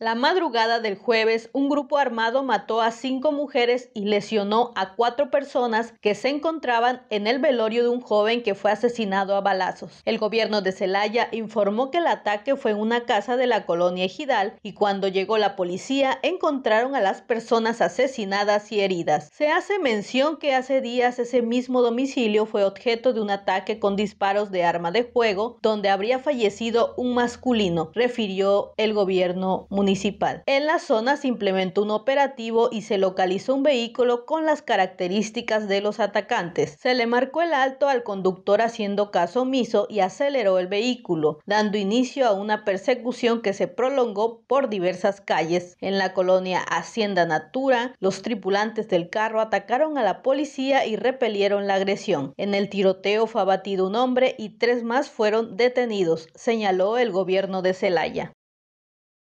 La madrugada del jueves, un grupo armado mató a cinco mujeres y lesionó a cuatro personas que se encontraban en el velorio de un joven que fue asesinado a balazos. El gobierno de Celaya informó que el ataque fue en una casa de la colonia Ejidal y cuando llegó la policía encontraron a las personas asesinadas y heridas. Se hace mención que hace días ese mismo domicilio fue objeto de un ataque con disparos de arma de fuego donde habría fallecido un masculino, refirió el gobierno municipal municipal. En la zona se implementó un operativo y se localizó un vehículo con las características de los atacantes. Se le marcó el alto al conductor haciendo caso omiso y aceleró el vehículo, dando inicio a una persecución que se prolongó por diversas calles. En la colonia Hacienda Natura, los tripulantes del carro atacaron a la policía y repelieron la agresión. En el tiroteo fue abatido un hombre y tres más fueron detenidos, señaló el gobierno de Celaya.